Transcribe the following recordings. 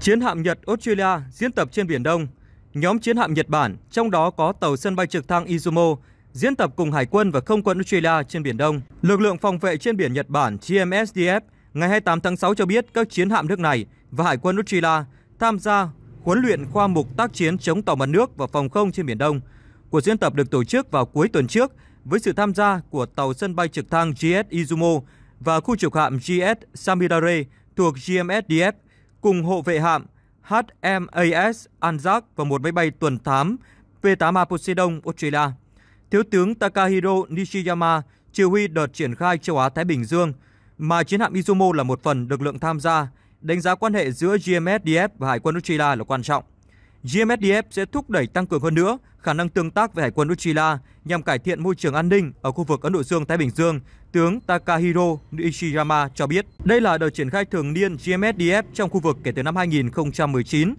Chiến hạm Nhật Australia diễn tập trên Biển Đông. Nhóm chiến hạm Nhật Bản, trong đó có tàu sân bay trực thăng Izumo, diễn tập cùng Hải quân và Không quân Australia trên Biển Đông. Lực lượng phòng vệ trên biển Nhật Bản GMSDF ngày 28 tháng 6 cho biết các chiến hạm nước này và Hải quân Australia tham gia huấn luyện khoa mục tác chiến chống tàu mặt nước và phòng không trên Biển Đông. Cuộc diễn tập được tổ chức vào cuối tuần trước với sự tham gia của tàu sân bay trực thăng GS Izumo và khu trục hạm GS Samidare thuộc GMSDF – cùng hộ vệ hạm HMAS Anzac và một máy bay tuần thám P-8A Poseidon Australia. Thiếu tướng Takahiro Nishiyama chỉ huy đợt triển khai châu Á-Thái Bình Dương, mà chiến hạm Izumo là một phần lực lượng tham gia, đánh giá quan hệ giữa GMSDF và Hải quân Australia là quan trọng. GMSDF sẽ thúc đẩy tăng cường hơn nữa khả năng tương tác với Hải quân Uchila nhằm cải thiện môi trường an ninh ở khu vực Ấn Độ Dương-Thái Bình Dương, tướng Takahiro Nishiyama cho biết. Đây là đợt triển khai thường niên GMSDF trong khu vực kể từ năm 2019.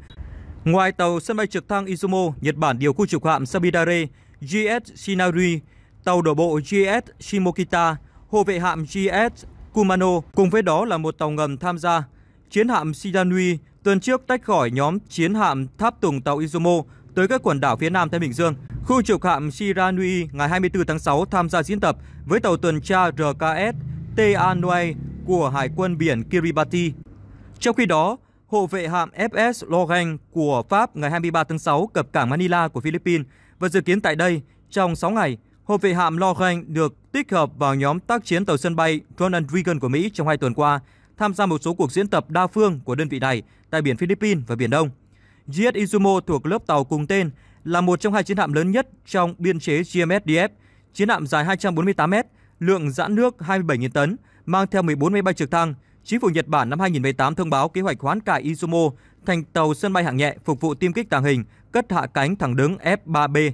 Ngoài tàu sân bay trực thăng Izumo, Nhật Bản điều khu trục hạm Sabidare, GS Shinari, tàu đổ bộ GS Shimokita, hộ vệ hạm GS Kumano, cùng với đó là một tàu ngầm tham gia chiến hạm Shidanui tuần trước tách khỏi nhóm chiến hạm tháp tùng tàu Izumo tới các quần đảo phía Nam Thái Bình Dương. Khu trục hạm Shiranui ngày 24 tháng 6 tham gia diễn tập với tàu tuần tra RKS Teanue của Hải quân biển Kiribati. Trong khi đó, hộ vệ hạm FS Lorraine của Pháp ngày 23 tháng 6 cập cảng Manila của Philippines và dự kiến tại đây trong 6 ngày, hộ vệ hạm Lorraine được tích hợp vào nhóm tác chiến tàu sân bay Ronald Reagan của Mỹ trong hai tuần qua tham gia một số cuộc diễn tập đa phương của đơn vị này tại biển Philippines và Biển Đông. GS Izumo thuộc lớp tàu cùng tên là một trong hai chiến hạm lớn nhất trong biên chế GMSDF. Chiến hạm dài 248 m, lượng giãn nước 27.000 tấn, mang theo 14 máy bay trực thăng. Chính phủ Nhật Bản năm 2018 thông báo kế hoạch hoán cải Izumo thành tàu sân bay hạng nhẹ phục vụ tiêm kích tàng hình, cất hạ cánh thẳng đứng F-3B